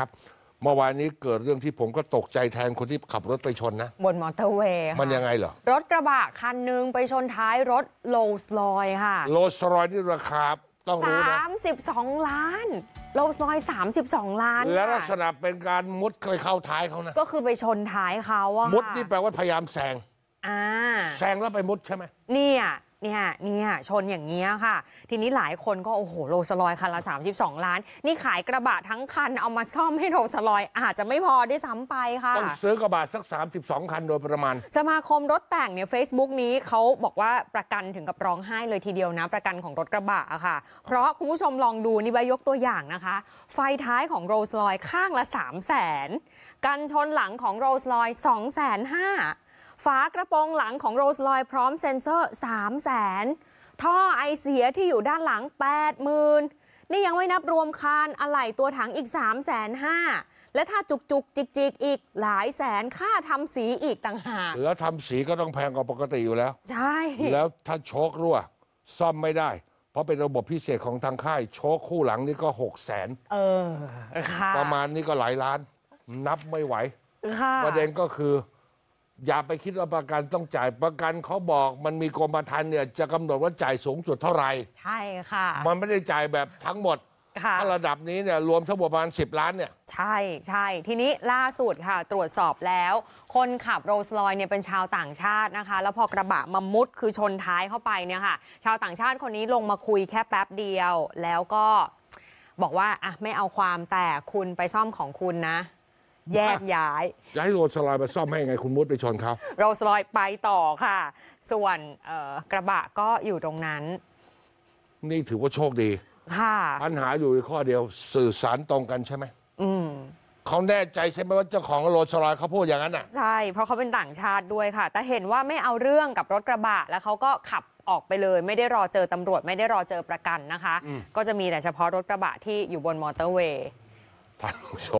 ครับเมื่อวานนี้เกิดเรื่องที่ผมก็ตกใจแทนคนที่ขับรถไปชนนะ บนมอเตอร์เวย์มันยังไงเหรอ รถกระบะคันหนึ่งไปชนท้ายรถโลสลอยค่ะโรลส์รอยนี่ราคาต้องรู้นะสสสามิบองล้านโลสลอย32 ล้าน และลักษณะเป็นการมุดเคยเข้าท้ายเขานะ ก็คือไปชนท้ายเขาอะมุดนี่แปลว่าพยายามแซงอ่าแซงแล้วไปมุดใช่ไหมเนี่ยเนี่ยเนี่ย ชนอย่างเงี้ยค่ะ ทีนี้หลายคนก็โอ้โหโรสลอยคันละ 32 ล้าน นี่ขายกระบะทั้งคันเอามาซ่อมให้โรสลอย อาจจะไม่พอได้ซ้ำไปค่ะต้องซื้อกระบะสัก 32 คันโดยประมาณ สมาคมรถแต่งเนี่ยเฟซบุ๊กนี้เขาบอกว่าประกันถึงกับร้องไห้เลยทีเดียวนะประกันของรถกระบะอะค่ะ เพราะคุณผู้ชมลองดูนี่ใบยกตัวอย่างนะคะ ไฟท้ายของโรสลอยข้างละ 3 0 0 0 0 0 กันชนหลังของโรสลอย2 5 0 0 0าฝากระโปรงหลังของโรสลอยพร้อมเซ็นเซอร์ 3 0 0 0 0 0 ท่อไอเสียที่อยู่ด้านหลัง 8 0 0 0 0 นี่ยังไม่นับรวมคานอะไหล่ตัวถังอีก3 5 0 0 0 0และถ้าจุกจุกจิกจิกอีกหลายแสนค่าทำสีอีกต่างหาก แล้วทำสีก็ต้องแพงกว่าปกติอยู่แล้ว ใช่ แล้วถ้าโชกรั่ว ซ่อมไม่ได้ เพราะเป็นระบบพิเศษของทางค่าย โชกคู่หลังนี่ก็หกแสนเออค่ะประมาณนี้ก็หลายล้าน นับไม่ไหว ค่ะ ประเด็นก็คืออย่าไปคิดว่าประกันต้องจ่ายประกันเขาบอกมันมีกรมธรรม์เนี่ย จะกำหนดว่าจ่ายสูงสุดเท่าไหร่ใช่ค่ะ มันไม่ได้จ่ายแบบทั้งหมดถ้าระดับนี้เนี่ยรวมทั้งหมดประมาณ 10 ล้านเนี่ย ใช่ ใช่ ทีนี้ล่าสุดค่ะ ตรวจสอบแล้ว คนขับโรลส์รอยเนี่ยเป็นชาวต่างชาตินะคะ แล้วพอกระบะมามุดคือชนท้ายเข้าไปเนี่ยค่ะ ชาวต่างชาติคนนี้ลงมาคุยแค่แป๊บเดียว แล้วก็บอกว่าอ่ะไม่เอาความแต่คุณไปซ่อมของคุณนะแยกย้ายจะให้โรสลอยมาซ่อมให้ไงคุณมุดไปชนเขาโรสลอยไปต่อค่ะ ส่วนกระบะก็อยู่ตรงนั้น นี่ถือว่าโชคดี ค่ะ ปัญหาอยู่ข้อเดียวสื่อสารตรงกันใช่ไหมอืมเขาแน่ใจใช่ไหมว่าเจ้าของโรลสลอยเขาพูดอย่างนั้นอ่ะใช่เพราะเขาเป็นต่างชาติด้วยค่ะ แต่เห็นว่าไม่เอาเรื่องกับรถกระบะแล้วเขาก็ขับออกไปเลยไม่ได้รอเจอตำรวจไม่ได้รอเจอประกันนะคะ ก็จะมีแต่เฉพาะรถกระบะที่อยู่บนมอเตอร์เวย์ท่านผู้ชม